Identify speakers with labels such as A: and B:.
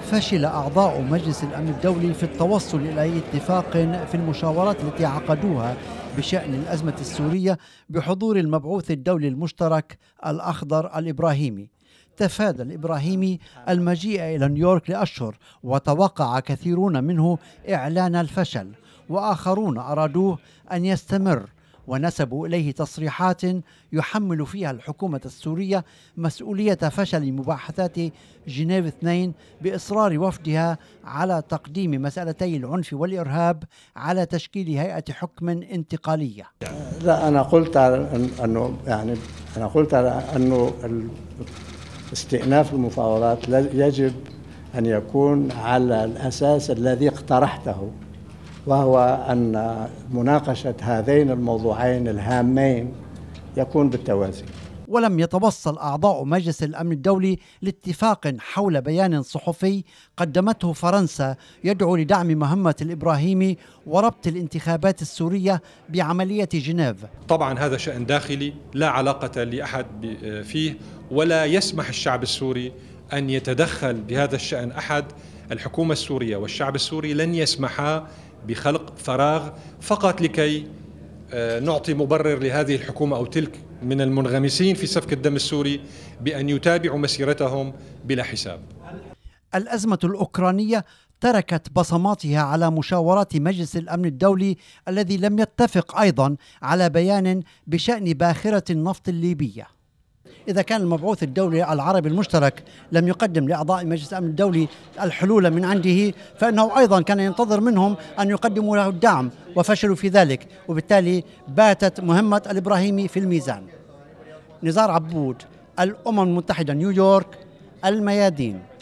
A: فشل أعضاء مجلس الأمن الدولي في التوصل إلى أي اتفاق في المشاورات التي عقدوها بشأن الأزمة السورية بحضور المبعوث الدولي المشترك الأخضر الإبراهيمي تفادى الإبراهيمي المجيء إلى نيويورك لأشهر وتوقع كثيرون منه إعلان الفشل وآخرون أرادوه أن يستمر ونسبوا إليه تصريحات يحمل فيها الحكومة السورية مسؤولية فشل مباحثات جنيف 2 بإصرار وفدها على تقديم مسألتي العنف والإرهاب على تشكيل هيئة حكم انتقالية
B: لا أنا قلت على أنه يعني أنا قلت على أنه استئناف المفاوضات يجب أن يكون على الأساس الذي اقترحته وهو أن مناقشة هذين الموضوعين الهامين يكون بالتوازي
A: ولم يتوصل أعضاء مجلس الأمن الدولي لاتفاق حول بيان صحفي قدمته فرنسا يدعو لدعم مهمة الإبراهيمي وربط الانتخابات السورية بعملية جنيف
C: طبعا هذا شأن داخلي لا علاقة لأحد فيه ولا يسمح الشعب السوري أن يتدخل بهذا الشأن أحد الحكومة السورية والشعب السوري لن يسمحا بخلق فراغ فقط لكي آه، نعطي مبرر لهذه الحكومة أو تلك من المنغمسين في سفك الدم السوري بأن يتابعوا مسيرتهم بلا حساب
A: الأزمة الأوكرانية تركت بصماتها على مشاورات مجلس الامن الدولي الذي لم يتفق ايضا على بيان بشان باخره النفط الليبيه إذا كان المبعوث الدولي العربي المشترك لم يقدم لأعضاء مجلس الأمن الدولي الحلول من عنده فإنه أيضا كان ينتظر منهم أن يقدموا له الدعم وفشلوا في ذلك وبالتالي باتت مهمة الإبراهيمي في الميزان نزار عبود الأمم المتحدة نيويورك الميادين